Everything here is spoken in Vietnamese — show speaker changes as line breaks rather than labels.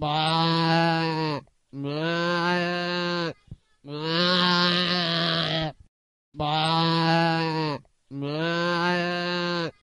Bye. Bye. Bye.
Bye.